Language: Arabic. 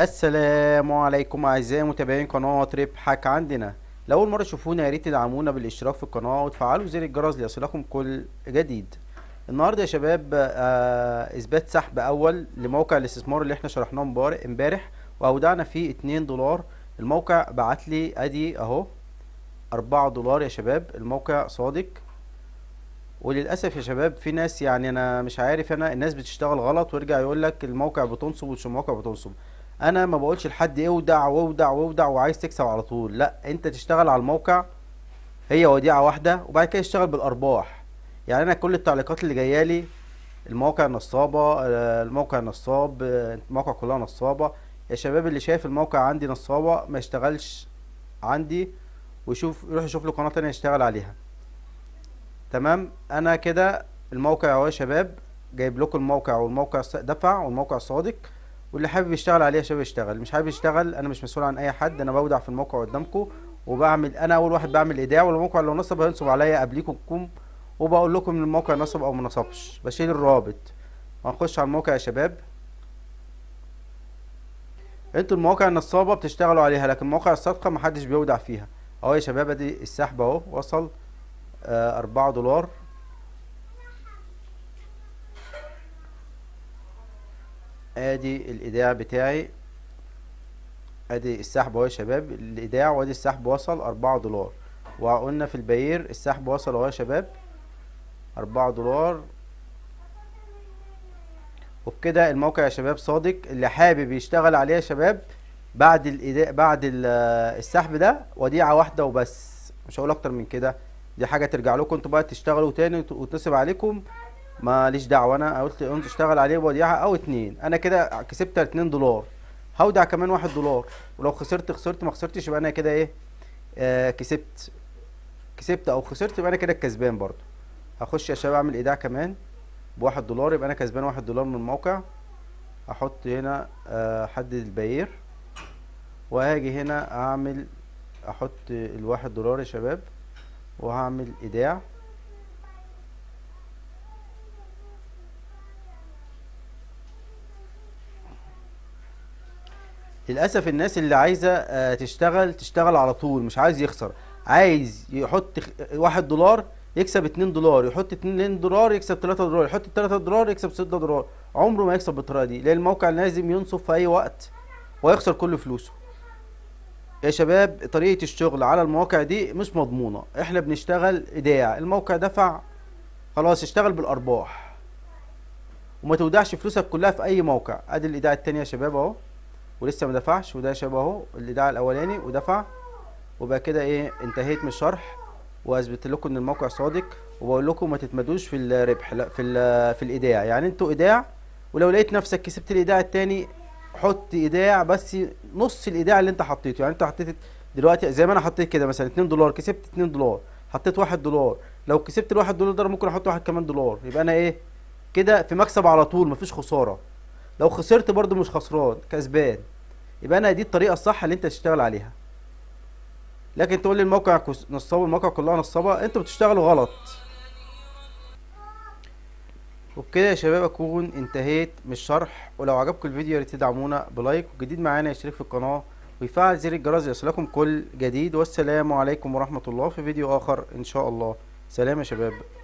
السلام عليكم اعزائي متابعين قناه ربحك عندنا لو اول مره تشوفونا يا ريت تدعمونا بالاشتراك في القناه وتفعلوا زر الجرس ليصلكم كل جديد النهارده يا شباب آه اثبات سحب اول لموقع الاستثمار اللي احنا شرحناه امبارح واودعنا فيه 2 دولار الموقع بعت لي ادي اهو 4 دولار يا شباب الموقع صادق وللاسف يا شباب في ناس يعني انا مش عارف انا الناس بتشتغل غلط ويرجع يقول لك الموقع بتنصب والموقع بتنصب انا ما بقولش لحد اودع ايه واودع واودع وعايز تكسب على طول لا انت تشتغل على الموقع هي وديعه واحده وبعد كده اشتغل بالارباح يعني انا كل التعليقات اللي جايه لي الموقع نصابه آه، الموقع نصاب آه، الموقع كلها نصابه يا شباب اللي شايف الموقع عندي نصابه ما يشتغلش عندي ويشوف يروح يشوف له قناه تانية يشتغل عليها تمام انا كده الموقع اهو يا شباب جايب لكم الموقع والموقع دفع والموقع صادق واللي حابب يشتغل عليه يا شباب يشتغل مش حابب يشتغل انا مش مسؤول عن اي حد انا بودع في الموقع قدامكم وبعمل انا اول واحد بعمل ايداع والموقع لو نصب هينصب عليا قبليكم وبقول لكم ان الموقع نصب او ما نصبش بشيل الرابط وهنخش على الموقع يا شباب انتوا المواقع النصابه بتشتغلوا عليها لكن مواقع الصفقه محدش بيودع فيها اهو يا شباب ادي السحب اهو وصل 4 آه، دولار ادي الايداع بتاعي ادي السحب اهو يا شباب الايداع وادي السحب وصل أربعة دولار وقلنا في البير السحب وصل اهو يا شباب أربعة دولار وبكده الموقع يا شباب صادق اللي حابب يشتغل عليه يا شباب بعد الايداع بعد السحب ده وديعة واحدة وبس مش هقول اكتر من كده دي حاجة ترجع لكم انتوا بقى تشتغلوا تاني وتنصب عليكم ماليش دعوه انا قلت انت اشتغل عليه بوديعه او اتنين انا كده كسبت 2 دولار هودع كمان واحد دولار ولو خسرت خسرت ما خسرتش يبقى انا كده ايه آه كسبت كسبت او خسرت يبقى انا كده الكسبان برضو هخش يا شباب اعمل ايداع كمان بواحد دولار يبقى انا كسبان واحد دولار من الموقع احط هنا آه حدد البير وهاجي هنا اعمل احط الواحد دولار يا شباب وهعمل ايداع للاسف الناس اللي عايزه آه، تشتغل تشتغل على طول مش عايز يخسر عايز يحط 1 دولار يكسب 2 دولار يحط 2 دولار يكسب 3 دولار يحط 3 دولار يكسب 6 دولار عمره ما يكسب بالطريقه دي لان الموقع لازم ينصف في اي وقت ويخسر كل فلوسه يا شباب طريقه الشغل على المواقع دي مش مضمونه احنا بنشتغل ايداع الموقع دفع خلاص اشتغل بالارباح وما تودعش فلوسك كلها في اي موقع ادي الايداع التاني يا شباب اهو ولسه ما دفعش وده شبهه اللي دعا الاولاني ودفع وبقى كده ايه انتهيت من الشرح واثبت لكم ان الموقع صادق وبقول لكم ما تتمدوش في الربح لا في في الايداع يعني انتوا ايداع ولو لقيت نفسك كسبت الايداع الثاني حط ايداع بس نص الايداع اللي انت حطيته يعني انت حطيت دلوقتي زي ما انا حطيت كده مثلا 2 دولار كسبت 2 دولار حطيت 1 دولار لو كسبت ال 1 دولار ده ممكن احط واحد كمان دولار يبقى انا ايه كده في مكسب على طول مفيش خساره لو خسرت برضو مش خسران كسبان يبقى انا دي الطريقه الصح اللي انت تشتغل عليها لكن تقول لي الموقع نصابه الموقع كلها نصابه انتوا بتشتغلوا غلط وبكده يا شباب اكون انتهيت من الشرح ولو عجبكم الفيديو يا ريت تدعمونا بلايك وجديد معانا يشترك في القناه ويفعل زر الجرس ليصلكم كل جديد والسلام عليكم ورحمه الله في فيديو اخر ان شاء الله سلام يا شباب